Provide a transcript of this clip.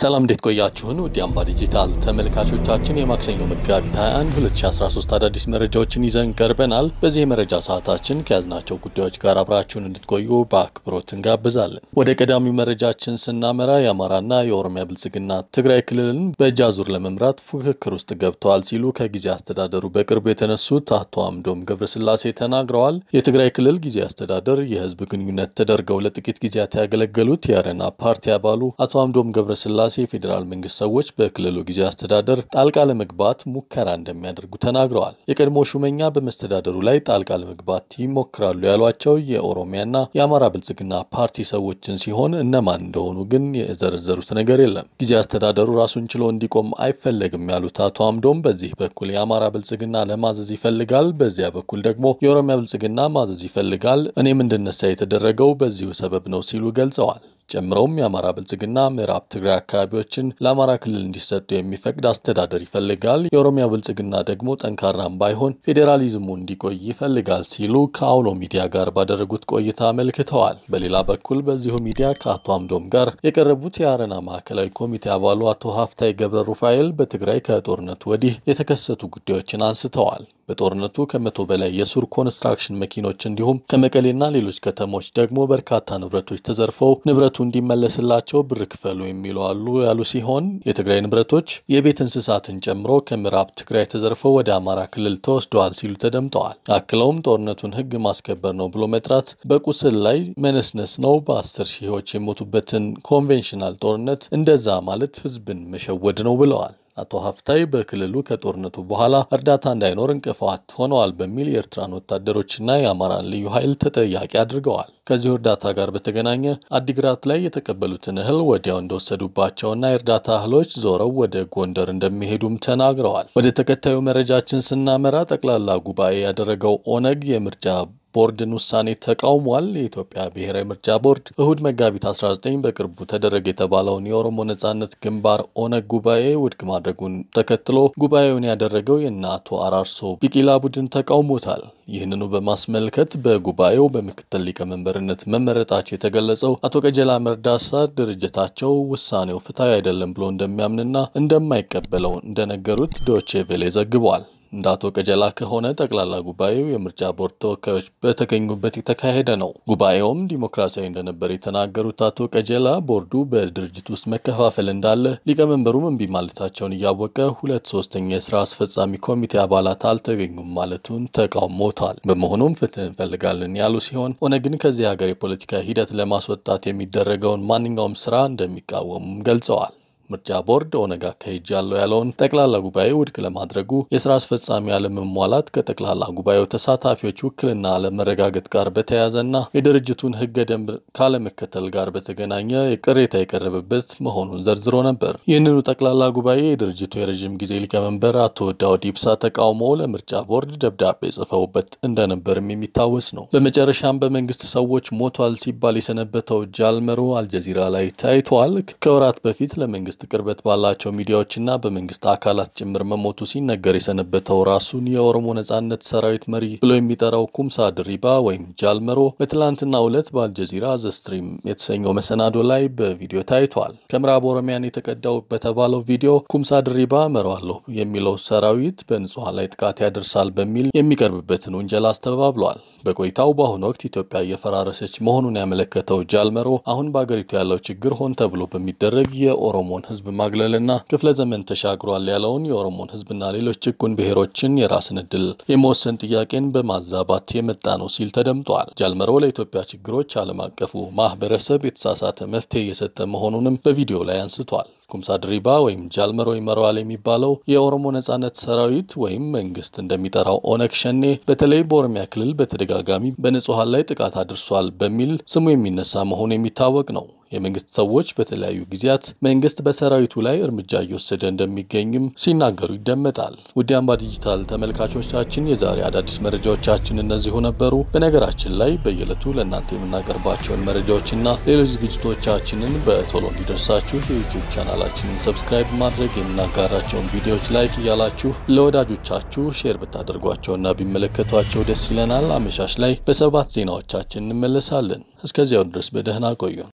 ሰላም እንዴት ቆያችሁን? ውድ አምባ ዲጂታል ተመልካቾቻችን የማክሰኞ መጋቢት 21 2013 አዳዲስ መረጃዎችን ይዘን ቀርበናል። በዚህ የመረጃ ሰዓታችን ከያዝናቸው ጉዳዮች ጋር አብራችሁን እንድትቆዩ በአክብሮት እንጋብዛለን። ወደ ቀዳሚው መረጃችን ስናመራ የአማራና የኦሮሚያ ብልጽግና ትግራይ ክልልን በእጅ አዙር ለመምራት ፉክክር ውስጥ ገብተዋል ሲሉ ከጊዜ አስተዳደሩ በቅርቡ የተነሱት አቶ አምዶም ገብረስላሴ ተናግረዋል። የትግራይ ክልል ጊዜ አስተዳደር የህዝብ ግንኙነት ተደርገው ለጥቂት ጊዜያት ያገለገሉት የአረና ፓርቲ አባሉ አቶ አምዶም ገብረስላሴ የስላሴ የፌዴራል መንግስት ሰዎች በክልሉ ጊዜ አስተዳደር ጣልቃ ለመግባት ሙከራ እንደሚያደርጉ ተናግረዋል። የቀድሞ ሹመኛ በመስተዳደሩ ላይ ጣልቃ ለመግባት ይሞክራሉ ያሏቸው የኦሮሚያና የአማራ ብልጽግና ፓርቲ ሰዎችን ሲሆን እነማን እንደሆኑ ግን የዘረዘሩት ነገር የለም። ጊዜ አስተዳደሩ ራሱን ችሎ እንዲቆም አይፈለግም ያሉት አቶ አምዶም በዚህ በኩል የአማራ ብልጽግና ለማዘዝ ይፈልጋል፣ በዚያ በኩል ደግሞ የኦሮሚያ ብልጽግና ማዘዝ ይፈልጋል። እኔም እንድነሳ የተደረገው በዚሁ ሰበብ ነው ሲሉ ገልጸዋል። ጨምረውም የአማራ ብልጽግና ምዕራብ ትግራይ አካባቢዎችን ለአማራ ክልል እንዲሰጡ የሚፈቅድ አስተዳደር ይፈልጋል። የኦሮሚያ ብልጽግና ደግሞ ጠንካራም ባይሆን ፌዴራሊዝሙ እንዲቆይ ይፈልጋል ሲሉ ከአውሎ ሚዲያ ጋር ባደረጉት ቆይታ አመልክተዋል። በሌላ በኩል በዚሁ ሚዲያ ከአቶ አምዶም ጋር የቀረቡት የአረና ማዕከላዊ ኮሚቴ አባሉ አቶ ሀፍታይ ገብረ ሩፋኤል በትግራይ ከጦርነቱ ወዲህ የተከሰቱ ጉዳዮችን አንስተዋል። በጦርነቱ ከመቶ በላይ የሱር ኮንስትራክሽን መኪኖች እንዲሁም ከመቀሌና ሌሎች ከተሞች ደግሞ በርካታ ንብረቶች ተዘርፈው ንብረቱ እንዲመለስላቸው ብር ክፈሉ የሚሉ አሉ ያሉ ሲሆን የትግራይ ንብረቶች የቤት እንስሳትን ጨምሮ ከምዕራብ ትግራይ ተዘርፈው ወደ አማራ ክልል ተወስደዋል ሲሉ ተደምጠዋል። አክለውም ጦርነቱን ህግ ማስከበር ነው ብሎ መጥራት በቁስል ላይ መነስነስ ነው፣ በአስር ሺዎች የሞቱበትን ኮንቬንሽናል ጦርነት እንደዛ ማለት ህዝብን መሸወድ ነው ብለዋል። አቶ ሀፍታይ በክልሉ ከጦርነቱ በኋላ እርዳታ እንዳይኖር እንቅፋት ሆነዋል በሚል የኤርትራን ወታደሮችና የአማራን ልዩ ኃይል ተጠያቂ አድርገዋል። ከዚሁ እርዳታ ጋር በተገናኘ አዲግራት ላይ የተቀበሉትን እህል ወዲያው እንደወሰዱባቸውና የእርዳታ እህሎች ዞረው ወደ ጎንደር እንደሚሄዱም ተናግረዋል። ወደ ተከታዩ መረጃችን ስናመራ ጠቅላላ ጉባኤ ያደረገው ኦነግ የምርጫ ቦርድን ውሳኔ ተቃውሟል። የኢትዮጵያ ብሔራዊ ምርጫ ቦርድ እሁድ መጋቢት 19 በቅርቡ ተደረገ የተባለውን የኦሮሞ ነጻነት ግንባር ኦነግ ጉባኤ ውድቅ ማድረጉን ተከትሎ ጉባኤውን ያደረገው የእነ አቶ አራርሶ ቢቂላ ቡድን ተቃውሞታል። ይህንኑ በማስመልከት በጉባኤው በምክትል ሊቀመንበርነት መመረጣቸው የተገለጸው አቶ ቀጀላ መርዳሳ ድርጅታቸው ውሳኔው ፍትሐዊ አይደለም ብሎ እንደሚያምንና እንደማይቀበለው እንደነገሩት ዶቼ ቬሌ ዘግቧል። እንደ አቶ ቀጀላ ከሆነ ጠቅላላ ጉባኤው የምርጫ ቦርድ ተወካዮች በተገኙበት የተካሄደ ነው። ጉባኤውም ዲሞክራሲያዊ እንደነበር የተናገሩት አቶ ቀጀላ ቦርዱ በድርጅት ውስጥ መከፋፈል እንዳለ ሊቀመንበሩም እምቢ ማለታቸውን እያወቀ ሁለት ሶስተኛ የስራ አስፈጻሚ ኮሚቴ አባላት አልተገኙም ማለቱን ተቃውሞታል። በመሆኑም ፍትህ እንፈልጋለን ያሉ ሲሆን ኦነግን ከዚህ ሀገር የፖለቲካ ሂደት ለማስወጣት የሚደረገውን ማንኛውም ስራ እንደሚቃወሙም ገልጸዋል። ምርጫ ቦርድ ኦነግ አካሂጃለሁ ያለውን ጠቅላላ ጉባኤ ውድቅ ለማድረጉ የስራ አስፈጻሚ አለመሟላት ከጠቅላላ ጉባኤው ተሳታፊዎች ውክልና አለመረጋገጥ ጋር በተያያዘና የድርጅቱን ሕገ ደንብ ካለመከተል ጋር በተገናኘ ቅሬታ የቀረበበት መሆኑን ዘርዝሮ ነበር። ይህንኑ ጠቅላላ ጉባኤ የድርጅቱ የረዥም ጊዜ ሊቀመንበር አቶ ዳውድ ኢብሳ ተቃውሞ ለምርጫ ቦርድ ደብዳቤ ጽፈውበት እንደነበርም የሚታወስ ነው። በመጨረሻም በመንግስት ሰዎች ሞቷል ሲባል የሰነበተው ጃልመሮ አልጀዚራ ላይ ታይቷል። ከወራት በፊት ለመንግስት መንግስት ቅርበት ባላቸው ሚዲያዎችና በመንግስት አካላት ጭምር መሞቱ ሲነገር የሰነበተው ራሱን የኦሮሞ ነጻነት ሰራዊት መሪ ብሎ የሚጠራው ኩምሳ ድሪባ ወይም ጃልመሮ በትላንትና ዕለት በአልጀዚራ ዘስትሪም የተሰኘው መሰናዶ ላይ በቪዲዮ ታይቷል። ከምዕራብ ኦሮሚያን የተቀዳው በተባለው ቪዲዮ ኩምሳ ድሪባ መሯለሁ የሚለው ሰራዊት በንጹሐን ላይ ጥቃት ያደርሳል በሚል የሚቀርብበትን ውንጀላ አስተባብሏል። በቆይታው በአሁኑ ወቅት ኢትዮጵያ እየፈራረሰች መሆኑን ያመለከተው ጃልመሮ አሁን በአገሪቱ ያለው ችግር ሆን ተብሎ በሚደረግ የኦሮሞን ህዝብ ማግለልና ክፍለ ዘመን ተሻግሯል ያለውን የኦሮሞን ህዝብና ሌሎች ጭቁን ብሔሮችን የራስን እድል የመወሰን ጥያቄን በማዛባት የመጣ ነው ሲል ተደምጧል። ጃልመሮ ለኢትዮጵያ ችግሮች ዓለም አቀፉ ማህበረሰብ የተሳሳተ መፍትሄ እየሰጠ መሆኑንም በቪዲዮ ላይ አንስቷል። ኩምሳ ድሪባ ወይም ጃልመሮ ይመራዋል የሚባለው የኦሮሞ ነጻነት ሰራዊት ወይም መንግስት እንደሚጠራው ኦነግ ሸኔ በተለይ በኦሮሚያ ክልል በተደጋጋሚ በንጹሐን ላይ ጥቃት አድርሷል በሚል ስሙ የሚነሳ መሆኑ የሚታወቅ ነው። የመንግስት ሰዎች በተለያዩ ጊዜያት መንግስት በሰራዊቱ ላይ እርምጃ እየወሰደ እንደሚገኝም ሲናገሩ ይደመጣል። ውድ አምባ ዲጂታል ተመልካቾቻችን የዛሬ አዳዲስ መረጃዎቻችን እነዚሁ ነበሩ። በነገራችን ላይ በየዕለቱ ለእናንተ የምናቀርባቸውን መረጃዎችና ሌሎች ዝግጅቶቻችንን በቶሎ እንዲደርሳችሁ የዩቲዩብ ቻናላችንን ሰብስክራይብ ማድረግ የምናጋራቸውን ቪዲዮዎች ላይክ እያላችሁ ለወዳጆቻችሁ ሼር ብታደርጓቸውና ቢመለከቷቸው ደስ ይለናል። አመሻሽ ላይ በሰባት ዜናዎቻችን እንመለሳለን። እስከዚያው ድረስ በደህና ቆዩ።